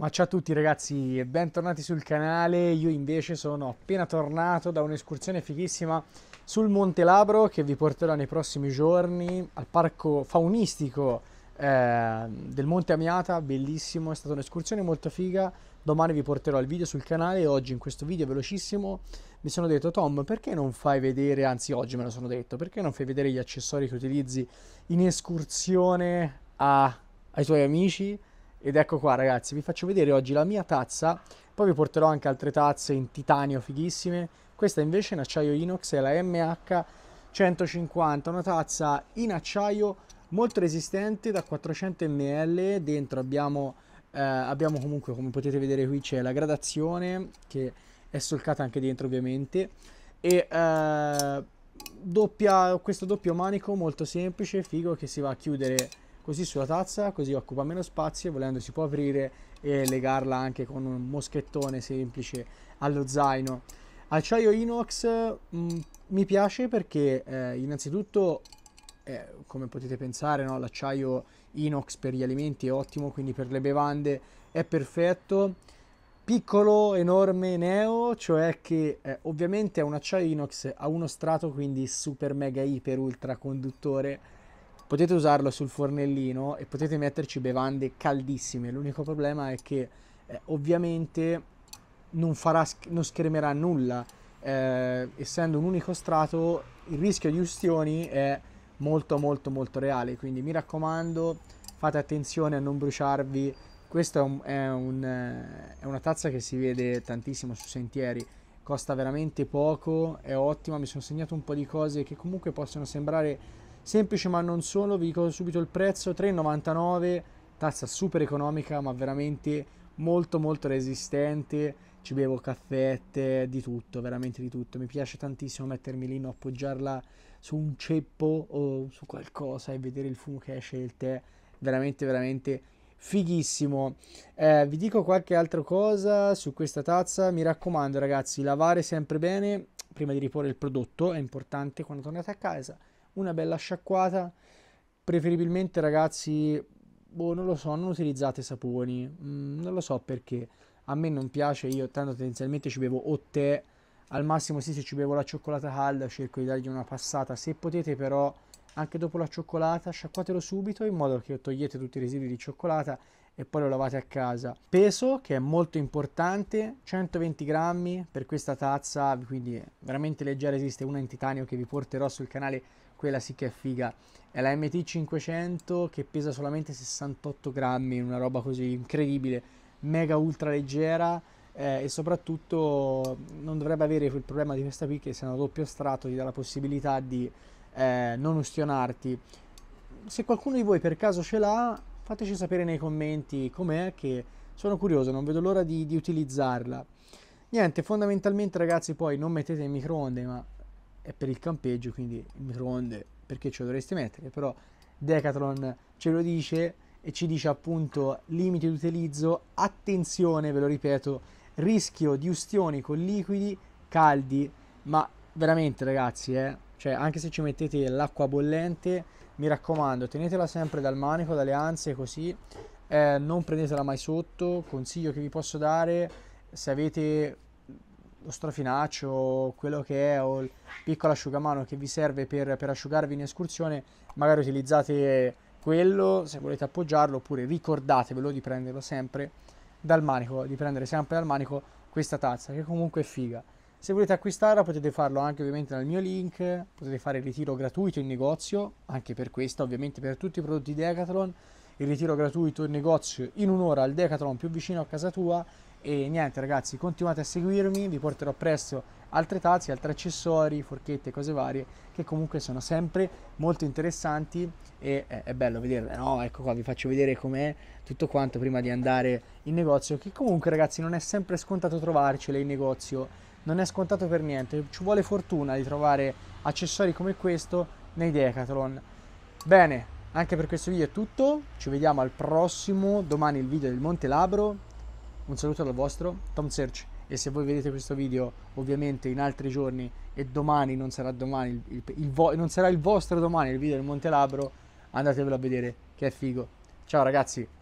Ma ciao a tutti ragazzi e bentornati sul canale, io invece sono appena tornato da un'escursione fighissima sul Monte Labro che vi porterò nei prossimi giorni al parco faunistico eh, del Monte Amiata, bellissimo, è stata un'escursione molto figa, domani vi porterò il video sul canale e oggi in questo video velocissimo mi sono detto Tom perché non fai vedere, anzi oggi me lo sono detto, perché non fai vedere gli accessori che utilizzi in escursione a, ai tuoi amici? Ed ecco qua ragazzi, vi faccio vedere oggi la mia tazza, poi vi porterò anche altre tazze in titanio fighissime. Questa invece è in acciaio inox è la MH150, una tazza in acciaio molto resistente da 400 ml, dentro abbiamo, eh, abbiamo comunque come potete vedere qui c'è la gradazione che è solcata anche dentro ovviamente e eh, doppia, questo doppio manico molto semplice, figo che si va a chiudere così sulla tazza, così occupa meno spazio, volendo si può aprire e legarla anche con un moschettone semplice allo zaino. Acciaio inox mh, mm, mi piace perché eh, innanzitutto, eh, come potete pensare, no, l'acciaio inox per gli alimenti è ottimo, quindi per le bevande è perfetto. Piccolo, enorme neo, cioè che eh, ovviamente è un acciaio inox a uno strato, quindi super mega iper ultra conduttore potete usarlo sul fornellino e potete metterci bevande caldissime. L'unico problema è che eh, ovviamente non, farà, non schermerà nulla. Eh, essendo un unico strato, il rischio di ustioni è molto molto molto reale. Quindi mi raccomando, fate attenzione a non bruciarvi. Questa è, un, è, un, eh, è una tazza che si vede tantissimo su sentieri costa veramente poco, è ottima, mi sono segnato un po' di cose che comunque possono sembrare semplici ma non sono, vi dico subito il prezzo, 3,99, tazza super economica ma veramente molto molto resistente, ci bevo caffette, di tutto, veramente di tutto, mi piace tantissimo mettermi lì, no, appoggiarla su un ceppo o su qualcosa e vedere il fumo che esce del tè, veramente veramente fighissimo. Eh, vi dico qualche altra cosa su questa tazza. Mi raccomando, ragazzi, lavare sempre bene prima di riporre il prodotto è importante quando tornate a casa. Una bella sciacquata. Preferibilmente, ragazzi, boh, non lo so, non utilizzate saponi. Mm, non lo so perché. A me non piace, io tanto tendenzialmente ci bevo o tè, al massimo sì se ci bevo la cioccolata calda cerco di dargli una passata, se potete però anche dopo la cioccolata, sciacquatelo subito in modo che togliete tutti i residui di cioccolata e poi lo lavate a casa. Peso che è molto importante, 120 grammi per questa tazza, quindi veramente leggera, esiste una in titanio che vi porterò sul canale, quella sì che è figa. È la MT500 che pesa solamente 68 grammi, una roba così incredibile, mega ultra leggera. Eh, e soprattutto non dovrebbe avere il problema di questa qui che se è una doppio strato ti dà la possibilità di eh, non ustionarti. Se qualcuno di voi per caso ce l'ha, fateci sapere nei commenti com'è, che sono curioso, non vedo l'ora di, di utilizzarla. Niente, fondamentalmente ragazzi poi non mettete il microonde, ma è per il campeggio, quindi il microonde perché ce lo dovreste mettere, però Decathlon ce lo dice e ci dice appunto limiti di utilizzo, attenzione, ve lo ripeto, rischio di ustioni con liquidi caldi, ma veramente ragazzi, eh, cioè, anche se ci mettete l'acqua bollente, mi raccomando, tenetela sempre dal manico, dalle ansie, così. Eh, non prendetela mai sotto. Consiglio che vi posso dare, se avete lo strofinaccio o quello che è o il piccolo asciugamano che vi serve per, per, asciugarvi in escursione magari utilizzate quello se volete appoggiarlo oppure ricordatevelo di prenderlo sempre dal manico di prendere sempre dal manico questa tazza che comunque è figa se volete acquistarla potete farlo anche ovviamente dal mio link, potete fare il ritiro gratuito in negozio, anche per questa ovviamente per tutti i prodotti Decathlon, il ritiro gratuito in negozio in un'ora al Decathlon più vicino a casa tua e niente ragazzi continuate a seguirmi, vi porterò presto altre tazze, altri accessori, forchette, cose varie che comunque sono sempre molto interessanti e è, eh, è bello vederle, no? Ecco qua vi faccio vedere com'è tutto quanto prima di andare in negozio che comunque ragazzi non è sempre scontato trovarcele in negozio non è scontato per niente, ci vuole fortuna di trovare accessori come questo nei Decathlon. Bene, anche per questo video è tutto, ci vediamo al prossimo, domani il video del Monte Labro, un saluto dal vostro Tom Search e se voi vedete questo video ovviamente in altri giorni e domani non sarà, domani, il, il vo- non sarà il vostro domani il video del Monte Labro, andatevelo a vedere che è figo. Ciao ragazzi!